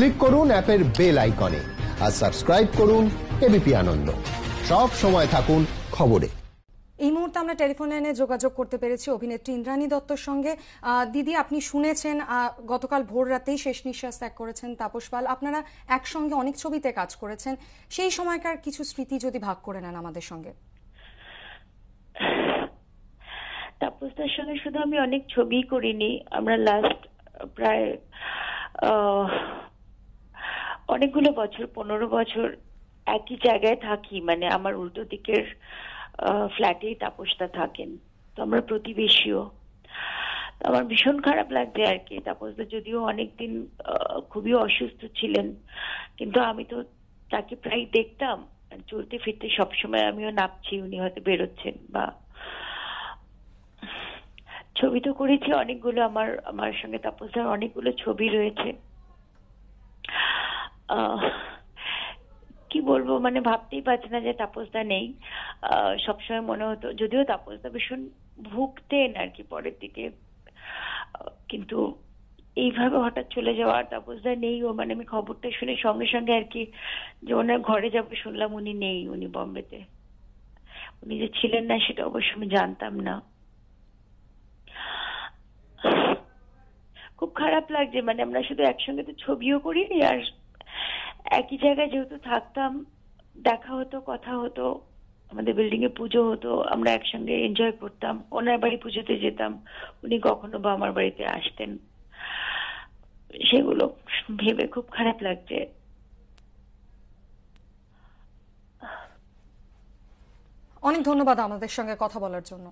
click করুন অ্যাপের bell আইকনে আর সাবস্ক্রাইব করুন এবিপি আনন্দ সব সময় থাকুন খবরে এই মুহূর্তে আমরা টেলিফোন এনে যোগাযোগ করতে পেরেছি অভিনেত্রী ইন্দ্রাণী দত্তর সঙ্গে দিদি আপনি শুনেছেন গতকাল ভোর রাতেই শেষ নিঃশ্বাস ত্যাগ করেছেন তাপস পাল আপনারা একসঙ্গে অনেক ছবিতে কাজ করেছেন সেই সময়কার কিছু স্মৃতি যদি ভাগ করে নেন আমাদের সঙ্গে তাপসদার সঙ্গে শুধু আমি অনেক ছবি করিনি আমরা লাস্ট প্রায় অনেকগুলো বছর পনেরো বছর একই জায়গায় থাকি মানে আমার উল্টো দিকের ফ্ল্যাটেই তাপসটা থাকেন তো আমরা প্রতিবেশীও আমার ভীষণ খারাপ লাগছে আর কি তাপসদা যদিও অনেকদিন খুবই অসুস্থ ছিলেন কিন্তু আমি তো তাকে প্রায় দেখতাম চলতে ফিরতে সবসময় আমিও নাপছি উনি হয়তো বেরোচ্ছেন বা ছবি তো করেছি অনেকগুলো আমার আমার সঙ্গে তাপসদার অনেকগুলো ছবি রয়েছে কি বলবো মানে ভাবতেই পারছি না যে তাপসদা নেই সবসময় মনে হতো যদিও তাপসদা ভীষণ ভুগতেন আর কি পরের দিকে কিন্তু এইভাবে হঠাৎ চলে যাওয়া তাপসদা নেই ও মানে আমি খবরটা শুনে সঙ্গে সঙ্গে আর কি যে ওনার ঘরে যাবে শুনলাম উনি নেই উনি বম্বেতে উনি যে ছিলেন না সেটা অবশ্য আমি জানতাম না খুব খারাপ লাগছে মানে আমরা শুধু একসঙ্গে তো ছবিও করিনি আর একই জায়গায় যেহেতু থাকতাম দেখা হতো কথা হতো আমাদের বিল্ডিং এ পুজো হতো আমরা একসঙ্গে এনজয় করতাম ওনার বাড়ি পুজোতে যেতাম উনি কখনো বা আমার বাড়িতে আসতেন সেগুলো ভেবে খুব খারাপ লাগছে অনেক ধন্যবাদ আমাদের সঙ্গে কথা বলার জন্য